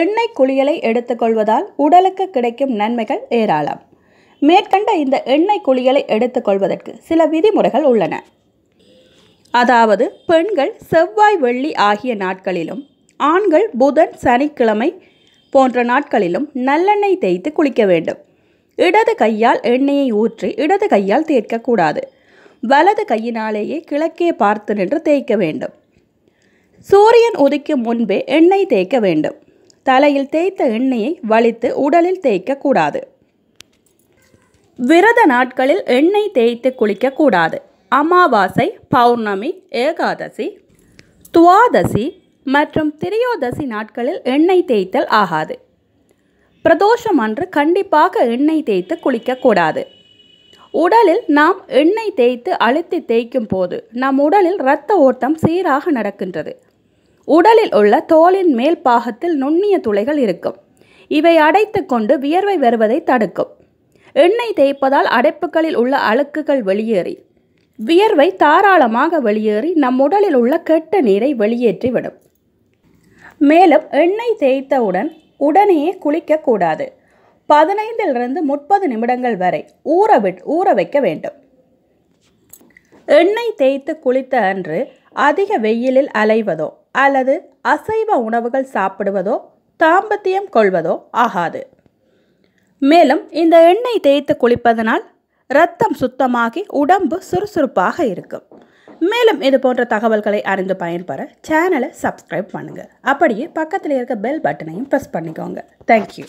எண்ணெய் குளியலை எடுத்துக்கொள்வதால் உடலுக்கு கிடைக்கும் நன்மைகள் ஏராளம் மேற்கண்ட இந்த எண்ணெய் குளியலை எடுத்துக்கொள்வதற்கு சில விதிமுறைகள் உள்ளன அதாவது பெண்கள் செவ்வாய் வெள்ளி ஆகிய நாட்களிலும் ஆண்கள் புதன் சனிக்கிழமை போன்ற நாட்களிலும் நல்லெண்ணெய் தேய்த்து குளிக்க வேண்டும் இடது கையால் எண்ணெயை ஊற்றி இடது கையால் தேய்க்கக்கூடாது வலது கையினாலேயே கிழக்கே பார்த்து நின்று தேய்க்க வேண்டும் சூரியன் உதிக்கும் முன்பே எண்ணெய் தேய்க்க வேண்டும் தலையில் தேய்த்த எண்ணெயை வலித்து உடலில் தேய்க்கக்கூடாது விரத நாட்களில் எண்ணெய் தேய்த்து குளிக்கக்கூடாது அமாவாசை பௌர்ணமி ஏகாதசி துவாதசி மற்றும் திரியோதசி நாட்களில் எண்ணெய் தேய்த்தல் ஆகாது பிரதோஷம் அன்று கண்டிப்பாக எண்ணெய் தேய்த்து குளிக்கக்கூடாது உடலில் நாம் எண்ணெய் தேய்த்து அழுத்தி தேய்க்கும் போது நம் உடலில் இரத்த ஓட்டம் சீராக நடக்கின்றது உடலில் உள்ள தோலின் மேல் பாகத்தில் நுண்ணிய துளைகள் இருக்கும் இவை அடைத்து கொண்டு வியர்வை வருவதை தடுக்கும் எண்ணெய் தேய்ப்பதால் அடைப்புகளில் உள்ள அழுக்குகள் வெளியேறி வியர்வை தாராளமாக வெளியேறி நம் உடலில் உள்ள கெட்ட நீரை வெளியேற்றிவிடும் மேலும் எண்ணெய் தேய்த்தவுடன் உடனேயே குளிக்கக்கூடாது பதினைந்திலிருந்து முப்பது நிமிடங்கள் வரை ஊறவி ஊற வைக்க வேண்டும் எண்ணெய் தேய்த்து குளித்த அன்று அதிக வெயிலில் அலைவதோ அல்லது அசைவ உணவுகள் சாப்பிடுவதோ தாம்பத்தியம் கொள்வதோ ஆகாது மேலும் இந்த எண்ணெய் தேய்த்து குளிப்பதனால் ரத்தம் சுத்தமாகி உடம்பு சுறுசுறுப்பாக இருக்கும் மேலும் இது போன்ற தகவல்களை அறிந்து பயன்பெற சேனலை சப்ஸ்கிரைப் பண்ணுங்கள் அப்படியே பக்கத்தில் இருக்க பெல் பட்டனையும் ப்ரெஸ் பண்ணிக்கோங்க தேங்க்யூ